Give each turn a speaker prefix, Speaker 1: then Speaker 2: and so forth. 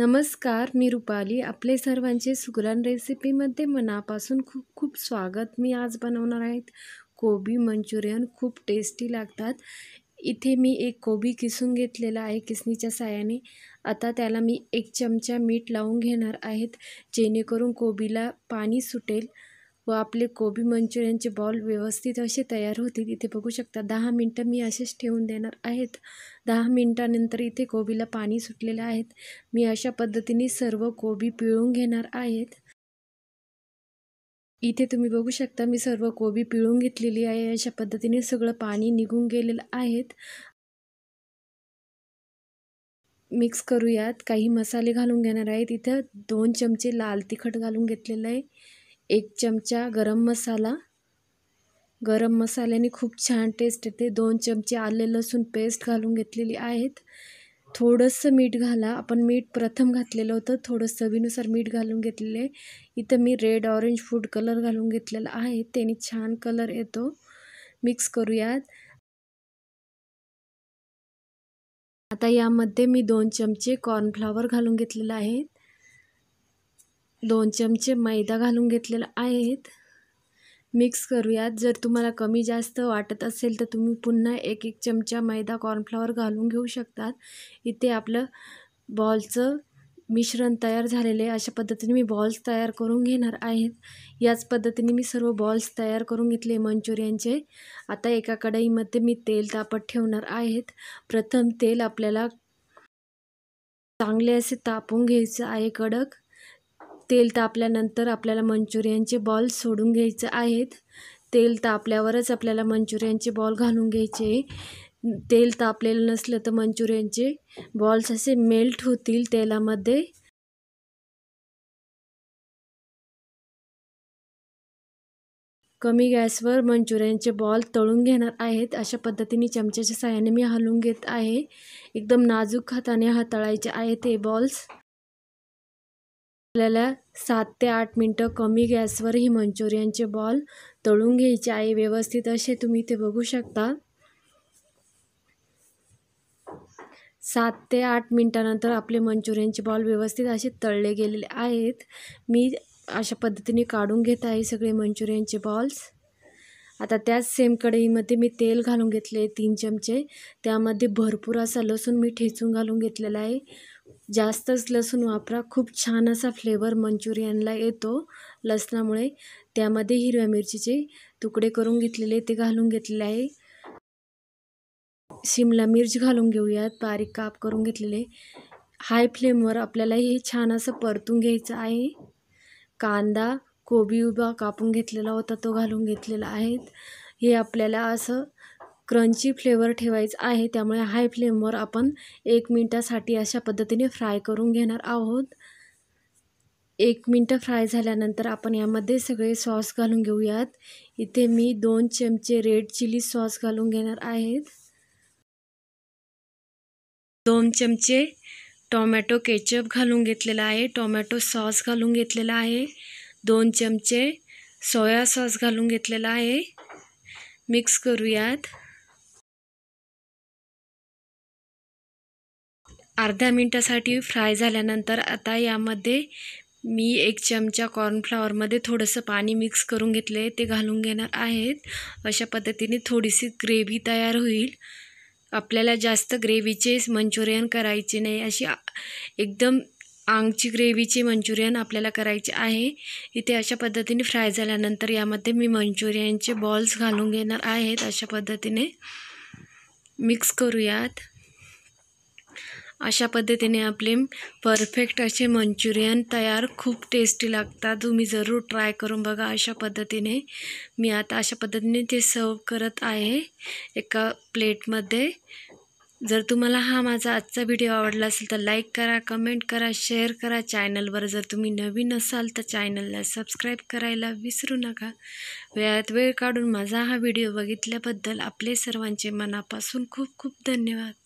Speaker 1: नमस्कार मी रुपाली आपले सर्वांचे सुगरण रेसिपीमध्ये मनापासून खूप खूप स्वागत मी आज बनवणार आहेत कोबी मंचुरियन खूप टेस्टी लागतात इथे मी एक कोबी किसून घेतलेला आहे किसणीच्या सायाने आता त्याला मी एक चमचा मीठ लावून घेणार आहेत जेणेकरून कोबीला पाणी सुटेल व आपले कोबी मंचुरियनचे बॉल व्यवस्थित असे तयार होतील इथे बघू शकता दहा मिनटं मी असेच ठेवून देणार आहेत दहा मिनटानंतर इथे कोबीला पाणी सुटलेलं आहेत मी अशा पद्धतीने सर्व कोबी पिळून घेणार आहेत इथे तुम्ही बघू शकता मी सर्व कोबी पिळून घेतलेली आहे अशा पद्धतीने सगळं पाणी निघून गेलेलं आहे मिक्स करूयात काही मसाले घालून घेणार आहेत इथं दोन चमचे लाल तिखट घालून घेतलेलं आहे एक चमचा गरम मसाला गरम मसाल्याने खूप छान टेस्ट येते दोन चमचे आले लसूण पेस्ट घालून घेतलेली आहेत थोडंसं मीठ घाला आपण मीठ प्रथम घातलेलं होतं थोडं चवीनुसार मीठ घालून घेतलेले इथं मी रेड ऑरेंज फूड कलर घालून घेतलेला आहे त्याने छान कलर येतो मिक्स करूयात आता यामध्ये मी दोन चमचे कॉर्नफ्लावर घालून घेतलेला आहे दोन चमचे मैदा घालून घेतलेला आहेत मिक्स करूयात जर तुम्हाला कमी जास्त वाटत असेल तर तुम्ही पुन्हा एक एक चमचा मैदा कॉर्नफ्लॉवर घालून घेऊ शकतात इथे आपलं बॉलचं मिश्रण तयार झालेले अशा पद्धतीने मी बॉल्स तयार करून घेणार आहेत याच पद्धतीने मी सर्व बॉल्स तयार करून घेतले मंचुरियनचे आता एका कढईमध्ये मी तेल तापत ठेवणार आहेत प्रथम तेल आपल्याला चांगले असे तापून घ्यायचं आहे कडक तेल तापल्यानंतर आपल्याला मंचुरियनचे बॉल सोडून घ्यायचे आहेत तेल तापल्यावरच आपल्याला मंचुरियनचे बॉल घालून घ्यायचे तेल तापलेलं नसलं तर मंचुरियनचे बॉल्स असे मेल्ट होतील तेलामध्ये कमी गॅसवर मंचुरियनचे बॉल तळून घेणार आहेत अशा पद्धतीने चमच्याच्या साह्याने मी हलवून घेत आहे एकदम नाजूक हाताने हाताळायचे आहेत हे बॉल्स आपल्याला सात ते आठ मिनटं कमी गॅसवर ही मंचुरियनचे बॉल तळून घ्यायचे आहे व्यवस्थित असे तुम्ही ते बघू शकता सात ते आठ मिनटानंतर आपले मंचुरियनचे बॉल व्यवस्थित असे तळले गेलेले आहेत मी अशा पद्धतीने काढून घेत आहे सगळे मंचुरियनचे बॉल्स आता त्याच सेम कढईमध्ये मी तेल घालून घेतले तीन चमचे त्यामध्ये भरपूर असा लसूण मी ठेचून घालून घेतलेला आहे जास्तच लसूण वापरा खूप छान असा फ्लेवर मंचुरियनला येतो लसणामुळे त्यामध्ये हिरव्या मिरचीचे तुकडे करून घेतलेले ते घालून घेतलेले आहे शिमला मिर्च घालून घेऊयात बारीक काप करून घेतलेले हाय फ्लेमवर आपल्याला हे छान असं परतून घ्यायचं आहे कांदा कोबी उभा कापून घेतलेला होता तो घालून घेतलेला आहे हे आपल्याला असं क्रंची फ्लेवर ठेवायचं आहे त्यामुळे हाय फ्लेमवर आपण एक मिनटासाठी अशा पद्धतीने फ्राय करून घेणार आहोत एक मिनटं फ्राय झाल्यानंतर आपण यामध्ये सगळे सॉस घालून घेऊयात इथे मी दोन चमचे रेड चिली सॉस घालून घेणार आहेत दोन चमचे टोमॅटो केचप घालून घेतलेला आहे टोमॅटो सॉस घालून घेतलेला आहे दोन चमचे सोया सॉस घालून घेतलेला आहे मिक्स करूयात अर्ध्या मिनटासाठी फ्राय झाल्यानंतर आता यामध्ये मी एक चमचा कॉर्नफ्लॉवरमध्ये थोडंसं पाणी मिक्स करून घेतले ते घालून घेणार आहेत अशा पद्धतीने थोडीशी ग्रेव्ही तयार होईल आपल्याला जास्त ग्रेव्हीचेच मंचुरियन करायचे नाही अशी एकदम आंगची ग्रेव्हीचे मंचुरियन आपल्याला करायचे आहे इथे अशा पद्धतीने फ्राय झाल्यानंतर यामध्ये मी मंचुरियनचे बॉल्स घालून घेणार आहेत अशा पद्धतीने मिक्स करूयात अशा पद्धतीने आपले परफेक्ट असे मंचुरियन तयार खूप टेस्टी लागतात तुम्ही जरूर ट्राय करून बघा अशा पद्धतीने मी आता अशा पद्धतीने ते सर्व करत आहे एका प्लेटमध्ये जर तुम्हाला हा माझा आजचा व्हिडिओ आवडला असेल तर लाईक करा कमेंट करा शेअर करा चॅनलवर जर तुम्ही नवीन असाल तर चॅनलला सबस्क्राईब करायला विसरू नका वेळात वेळ काढून माझा हा व्हिडिओ बघितल्याबद्दल आपले सर्वांचे मनापासून खूप खूप धन्यवाद